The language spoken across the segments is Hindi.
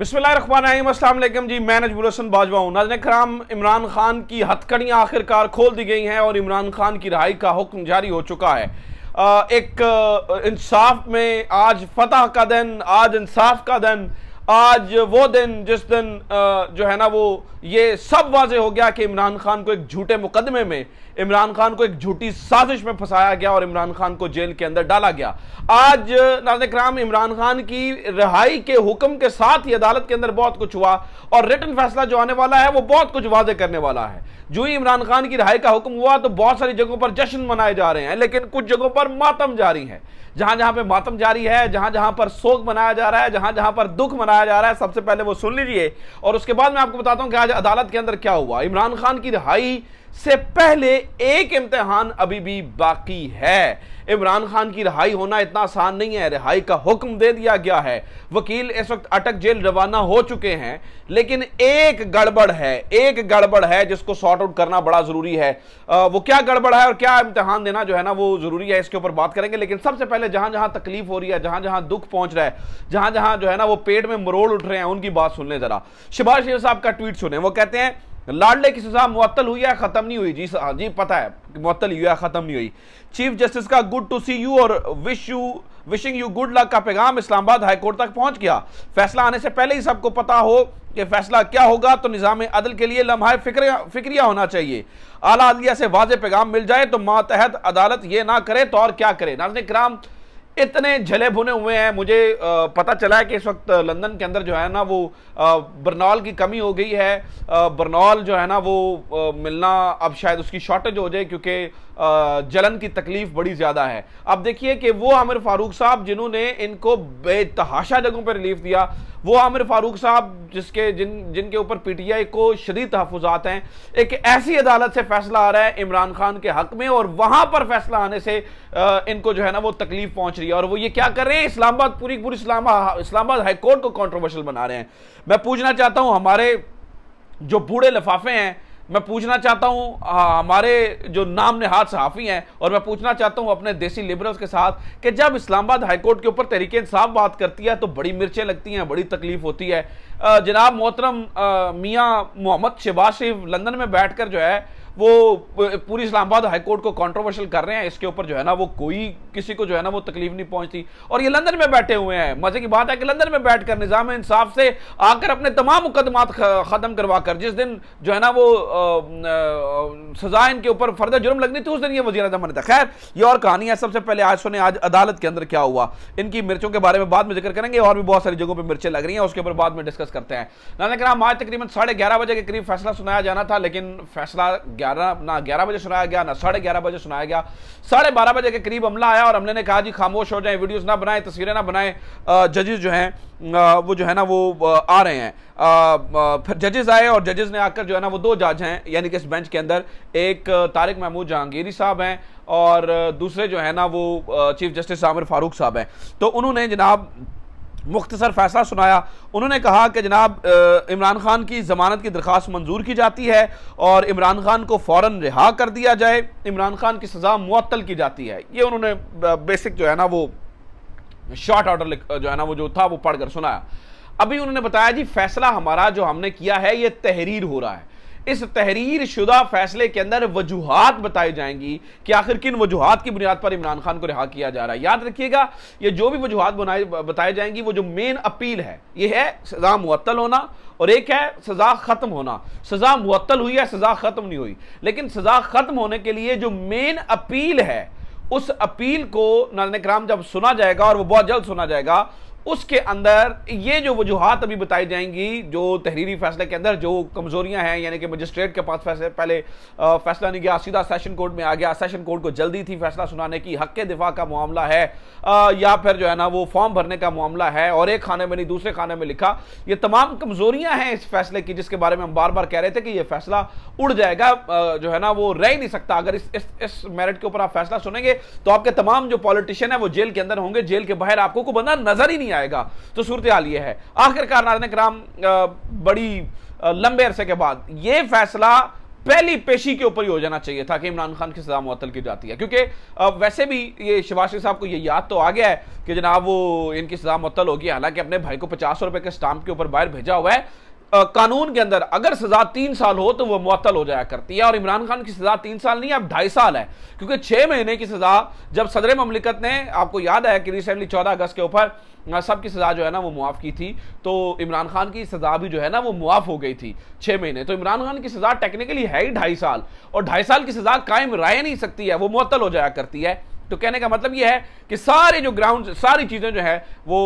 बिस्मिल जी मैं नजबुल हसन बाजवा हूँ नजन कराम इमरान खान की हथकड़ियाँ आखिरकार खोल दी गई हैं और इमरान खान की रहाई का हुक्म जारी हो चुका है एक इंसाफ में आज फतह का दिन आज इंसाफ का दिन आज वो दिन जिस दिन जो है ना वो ये सब वाजे हो गया कि इमरान खान को एक झूठे मुकदमे में इमरान खान को एक झूठी साजिश में फंसाया गया और इमरान खान को जेल के अंदर डाला गया आज नाज कराम इमरान खान की रिहाई के हुक्म के साथ ही अदालत के अंदर बहुत कुछ हुआ और रिटर्न फैसला जो आने वाला है वो बहुत कुछ वाजे करने वाला है जो ही इमरान खान की रिहाई का हुक्म हुआ तो बहुत सारी जगहों पर जश्न मनाए जा रहे हैं लेकिन कुछ जगहों पर मातम जारी है जहां जहां पर मातम जारी है जहां जहां पर शोक मनाया जा रहा है जहां जहां पर दुख मनाया बताया जा रहा है सबसे पहले वो सुन लीजिए और उसके बाद मैं आपको बताता हूँ कि आज अदालत के अंदर क्या हुआ इमरान खान की रिहाई से पहले एक इम्तहान अभी भी बाकी है इमरान खान की रिहाई होना इतना आसान नहीं है रिहाई का हुक्म दे दिया गया है वकील इस वक्त अटक जेल रवाना हो चुके हैं लेकिन एक गड़बड़ है एक गड़बड़ है जिसको सॉर्ट आउट करना बड़ा ज़रूरी है आ, वो क्या गड़बड़ है और क्या इम्तहान देना जो है ना वो ज़रूरी है इसके ऊपर बात करेंगे लेकिन सबसे पहले जहां जहां तकलीफ हो रही है जहां जहां दुख पहुंच रहा है जहां जहां जो है ना वो पेट में मरोड़ उठ रहे हैं उनकी बात सुन लें ज़रा शिबाज शेर साहब का ट्वीट सुने वो कहते हैं लाडले की सजा मुअत्तल हुई है खत्म नहीं हुई जी हाँ जी पता है मुअत्तल हुई है खत्म नहीं हुई चीफ जस्टिस का गुड टू सी यू और wish you wishing you good luck का पैगाम इस्लामाबाद हाईकोर्ट तक पहुंच गया फैसला आने से पहले ही सबको पता हो कि फैसला क्या होगा तो निज़ाम अदल के लिए लम्हा फिक्रिया फिक्रिया होना चाहिए आला अदलिया से वाज पैगाम मिल जाए तो मातहत अदालत ये ना करे तो और क्या करे नाजन कराम इतने झले भुने हुए हैं मुझे पता चला है कि इस वक्त लंदन के अंदर जो है ना वो बरनॉल की कमी हो गई है बर्नौल जो है ना वो मिलना अब शायद उसकी शॉर्टेज हो जाए क्योंकि जलन की तकलीफ बड़ी ज़्यादा है अब देखिए कि वो आमिर फारूक साहब जिन्होंने इनको बेतहाशा जगहों पर रिलीफ दिया वो आमिर फारूक साहब जिसके जिन जिनके ऊपर पीटीआई को शदीद तहफात हैं एक ऐसी अदालत से फैसला आ रहा है इमरान खान के हक में और वहां पर फैसला आने से इनको जो है ना वो तकलीफ पहुंच रही है और वो ये क्या कर रहे हैं इस्लामाबाद पूरी पूरी इस्लामाबाद हाईकोर्ट को कॉन्ट्रोवर्शियल बना रहे हैं मैं पूछना चाहता हूं हमारे जो बूढ़े लफाफे हैं मैं पूछना चाहता हूं हमारे जो नाम नहाद सहाफ़ी हैं और मैं पूछना चाहता हूं अपने देसी लिबरल्स के साथ कि जब इस्लामाबाद हाईकोर्ट के ऊपर तरीके इंसाफ बात करती है तो बड़ी मिर्चें लगती हैं बड़ी तकलीफ होती है जनाब मोहतरम मियाँ मोहम्मद शबाज शरीफ लंदन में बैठ कर जो है वो पूरी इस्लामाबाद हाईकोर्ट को कॉन्ट्रोवर्शियल कर रहे हैं इसके ऊपर जो है ना वो कोई किसी को जो है ना वो तकलीफ नहीं पहुंचती और ये लंदन में बैठे हुए हैं मजे की बात है कि लंदन में बैठकर निज़ाम इंसाफ से आकर अपने तमाम मुकदमा ख़त्म करवा कर जिस दिन जो है ना वो सजा इनके ऊपर फर्द जुर्म लगनी थी उस दिन ये वजी अजम बने थे खैर ये और कहानी है सबसे पहले आज सुने आज अदालत के अंदर क्या हुआ इनकी मिर्चों के बारे में बाद में जिक्र करेंगे और भी बहुत सारी जगहों पर मिर्चें लग रही हैं उसके ऊपर बाद में डिस्कस करते हैं नाना कराम आज तकरीबन साढ़े बजे के करीब फैसला सुनाया जाना था लेकिन फैसला ग्यारह ना ग्यारह बजे सुनाया गया ना साढ़े ग्यारह बजे सुनाया गया साढ़े बारह बजे के करीब हमला आया और हमले ने कहा जी खामोश हो जाए वीडियोज़ ना बनाए तस्वीरें ना बनाए जजेस जो हैं वो जो है ना वो आ रहे हैं फिर जजेस आए और जजेस ने आकर जो है ना वो दो जज हैं यानी कि इस बेंच के अंदर एक तारिक महमूद जहांगीरी साहब हैं और दूसरे जो है ना वो चीफ जस्टिस आमिर फारूक साहब हैं तो उन्होंने जनाब मुख्तसर फैसला सुनाया उन्होंने कहा कि जनाब इमरान खान की ज़मानत की दरख्वास्त मंजूर की जाती है और इमरान खान को फ़ौर रिहा कर दिया जाए इमरान खान की सज़ा मुअत्तल की जाती है ये उन्होंने बेसिक जो है ना वो शॉर्ट ऑर्डर जो है ना वो जो था वो पढ़कर सुनाया अभी उन्होंने बताया जी फैसला हमारा जो हमने किया है ये तहरीर हो रहा है इस तहरीर शुदा फैसले के अंदर वजूहत बताई जाएंगी कि आखिर किन वजूहत की बुनियाद पर इमरान खान को रिहा किया जा रहा है याद रखिएगा ये जो भी वजूहत बनाई बताई जाएंगी वो जो मेन अपील है ये है सजा मुअत्तल होना और एक है सजा खत्म होना सजा मुअत्तल हुई है सजा खत्म नहीं हुई लेकिन सजा खत्म होने के लिए जो मेन अपील है उस अपील को नारायण कराम जब सुना जाएगा और वह बहुत जल्द सुना जाएगा उसके अंदर ये जो वजूहत अभी बताई जाएंगी जो तहरीरी फैसले के अंदर जो कमजोरियां हैं यानी कि मजिस्ट्रेट के पास फैसले पहले फैसला नहीं गया सीधा सेशन कोर्ट में आ गया सेशन कोर्ट को जल्दी थी फैसला सुनाने की हक के दिफा का मामला है आ, या फिर जो है ना वो फॉर्म भरने का मामला है और एक खाने में नहीं दूसरे खाने में लिखा ये तमाम कमजोरियां हैं इस फैसले की जिसके बारे में हम बार बार कह रहे थे कि यह फैसला उड़ जाएगा जो है ना वो रह नहीं सकता अगर इस इस मेरिट के ऊपर आप फैसला सुनेंगे तो आपके तमाम जो पॉलिटिशियन है वो जेल के अंदर होंगे जेल के बाहर आपको को बंदा नजर ही नहीं नहीं आएगा तो सूरत हाल ये है आखिरकार नाजन कराम बड़ी लंबे अरसे के बाद ये फैसला पहली पेशी के ऊपर ही हो जाना चाहिए था कि इमरान खान की सजा मुअतल की जाती है क्योंकि वैसे भी ये शिवाज साहब को ये याद तो आ गया है कि जनाब वो इनकी सजा मुअतल होगी हालांकि अपने भाई को पचास रुपए के स्टाम्प के ऊपर बाहर भेजा हुआ है कानून के अंदर अगर सजा तीन साल हो तो वह मुअल हो जाया करती है और इमरान खान की सजा तीन साल नहीं है अब ढाई साल है क्योंकि छह महीने की सजा जब सदर ममलिकत ने आपको याद आया कि रिसेंटली चौदह अगस्त के ऊपर सबकी सज़ा जो है ना वो मुआफ़ की थी तो इमरान खान की सज़ा भी जो है ना वो मुआफ़ हो गई थी छह महीने तो इमरान खान की सज़ा टेक्निकली है ही ढाई साल और ढाई साल की सज़ा कायम रह नहीं सकती है वो मुअल हो जाया करती है तो कहने का मतलब यह है कि सारे जो ग्राउंड सारी चीज़ें जो है वो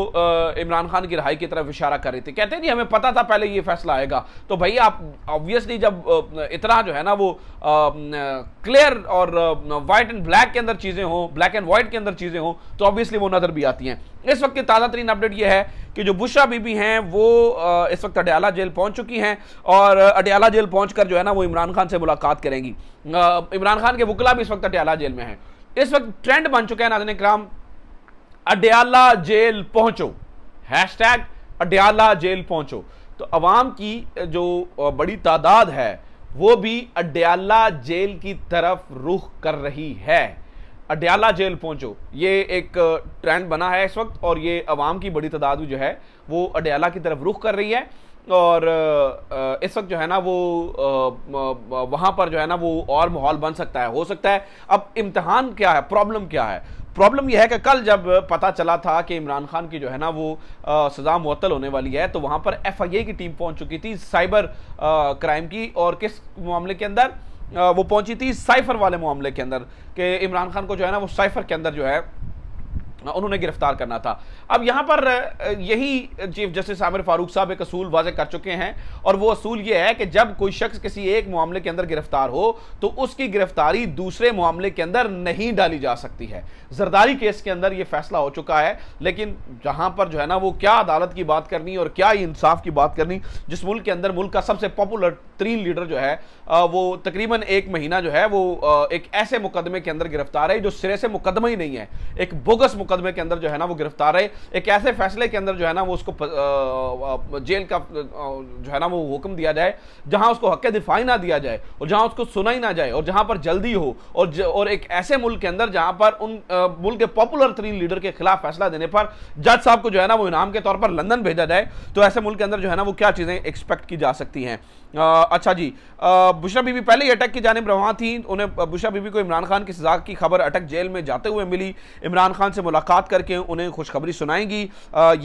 इमरान खान की रहाई की तरफ इशारा कर रही थी कहते नहीं हमें पता था पहले ये फैसला आएगा तो भाई आप ऑब्वियसली जब इतना जो है ना वो क्लियर और वाइट एंड ब्लैक के अंदर चीज़ें हों ब्लैक एंड व्हाइट के अंदर चीज़ें हों तो ऑब्वियसली वो नज़र भी आती हैं इस वक्त की ताज़ा तरीन अपडेट यह है कि जो बुशरा बीबी हैं वो इस वक्त अडयाला जेल पहुंच चुकी हैं और अडयाला जेल पहुंचकर जो है ना वो इमरान खान से मुलाकात करेंगी इमरान खान के वकला भी इस वक्त अडयाला जेल में हैं इस वक्त ट्रेंड बन चुका है नाजन कराम अडयाला जेल पहुंचो हैश टैग अडयाला जेल पहुंचो तो अवाम की जो बड़ी तादाद है वो भी अडयाला जेल की तरफ रुख कर रही है अडयाला जेल पहुंचो ये एक ट्रेंड बना है इस वक्त और ये अवाम की बड़ी तादाद जो है वो अडयाला की तरफ रुख कर रही है और इस वक्त जो है ना वो वहाँ पर जो है ना वो और माहौल बन सकता है हो सकता है अब इम्तहान क्या है प्रॉब्लम क्या है प्रॉब्लम यह है कि कल जब पता चला था कि इमरान खान की जो है ना वो सज़ा मुअत्तल होने वाली है तो वहाँ पर एफआईए की टीम पहुँच चुकी थी साइबर क्राइम की और किस मामले के अंदर वो पहुँची थी साइफर वाले मामले के अंदर कि इमरान खान को जो है ना वो साइफर के अंदर जो है उन्होंने गिरफ्तार करना था अब यहां पर यही चीफ जस्टिस आमिर फारूक साहब एक असूल वाज कर चुके हैं और वो असूल ये है कि जब कोई शख्स किसी एक मामले के अंदर गिरफ्तार हो तो उसकी गिरफ्तारी दूसरे मामले के अंदर नहीं डाली जा सकती है जरदारी केस के अंदर यह फैसला हो चुका है लेकिन जहां पर जो है ना वो क्या अदालत की बात करनी और क्या इंसाफ की बात करनी जिस मुल्क के अंदर मुल्क का सबसे पॉपुलर तीन लीडर जो है वो तकरीबन एक महीना जो है वो एक ऐसे मुकदमे के अंदर गिरफ्तार है जो सिरे से मुकदमा ही नहीं है एक बोगस मुकदमा मुकदमे के अंदर जो है ना वो गिरफ्तार है एक ऐसे फैसले के अंदर जो है ना वो उसको जेल का जो है ना वो हुक्म दिया जाए जहां उसको हक दिफाई ना दिया जाए और जहां उसको सुनाई ना जाए और जहां पर जल्दी हो और और एक ऐसे मुल्क के अंदर जहां पर उन मुल्क के पॉपुलर तरीन लीडर के खिलाफ फैसला देने पर जज साहब को जो है ना वो इनाम के तौर पर लंदन भेजा जाए तो ऐसे मुल्क के अंदर जो है ना वो क्या चीज़ें एक्सपेक्ट की जा सकती हैं आ, अच्छा जी बुशरा बीबी पहले ही अटक की जानब रवा थी उन्हें बुशरा बीबी को इमरान खान की सजा की खबर अटक जेल में जाते हुए मिली इमरान खान से मुलाकात करके उन्हें खुशखबरी सुनाएंगी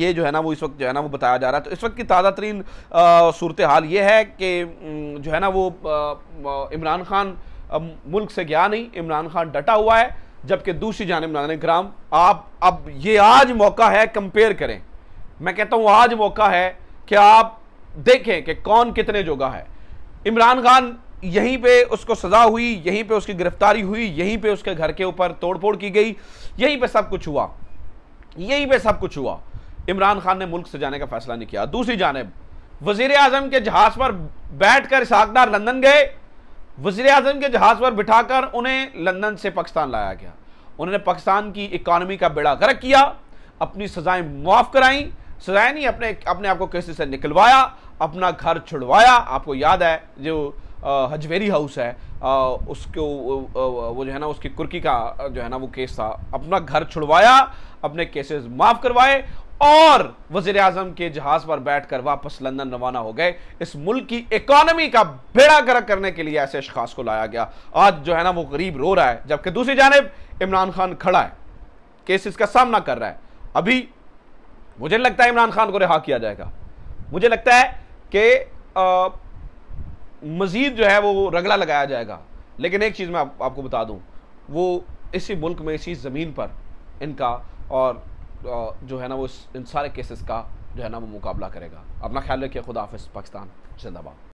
ये जो है ना वो इस वक्त जो है ना वो बताया जा रहा है तो इस वक्त की ताज़ा तरीन सूरत हाल ये है कि जो है ना वो इमरान खान मुल्क से गया नहीं इमरान खान डटा हुआ है जबकि दूसरी जानब इमरान ग्राम आप अब ये आज मौका है कंपेयर करें मैं कहता हूँ आज मौका है कि आप देखें कि कौन कितने जोगा है इमरान खान यहीं पे उसको सज़ा हुई यहीं पे उसकी गिरफ्तारी हुई यहीं पे उसके घर के ऊपर तोड़फोड़ की गई यहीं पे सब कुछ हुआ यहीं पे सब कुछ हुआ इमरान खान ने मुल्क से जाने का फैसला नहीं किया दूसरी जानब वजीर आजम के जहाज पर बैठ कर लंदन गए वजीर आजम के जहाज पर बिठाकर उन्हें लंदन से पाकिस्तान लाया गया उन्होंने पाकिस्तान की इकॉनमी का बेड़ा गर्क किया अपनी सजाएं मुआफ़ कराई सजायन अपने अपने आप को कैसे से निकलवाया अपना घर छुड़वाया आपको याद है जो हजवेरी हाउस है आ, उसको वो जो है ना उसकी कुर्की का जो है ना वो केस था अपना घर छुड़वाया अपने केसेस माफ़ करवाए और वजीर अजम के जहाज पर बैठकर वापस लंदन रवाना हो गए इस मुल्क की इकोनॉमी का बेड़ा गर्क करने के लिए ऐसे अशखास को लाया गया आज जो है ना वो गरीब रो रहा है जबकि दूसरी जानब इमरान खान खड़ा है केसेस का सामना कर रहा है अभी मुझे लगता है इमरान खान को रिहा किया जाएगा मुझे लगता है कि मज़ीद जो है वो रगड़ा लगाया जाएगा लेकिन एक चीज़ मैं आप, आपको बता दूं वो इसी मुल्क में इसी ज़मीन पर इनका और जो है ना वो इन सारे केसेस का जो है ना वो मुकाबला करेगा अपना ख्याल रखिए खुदाफिस पाकिस्तान जिंदाबाद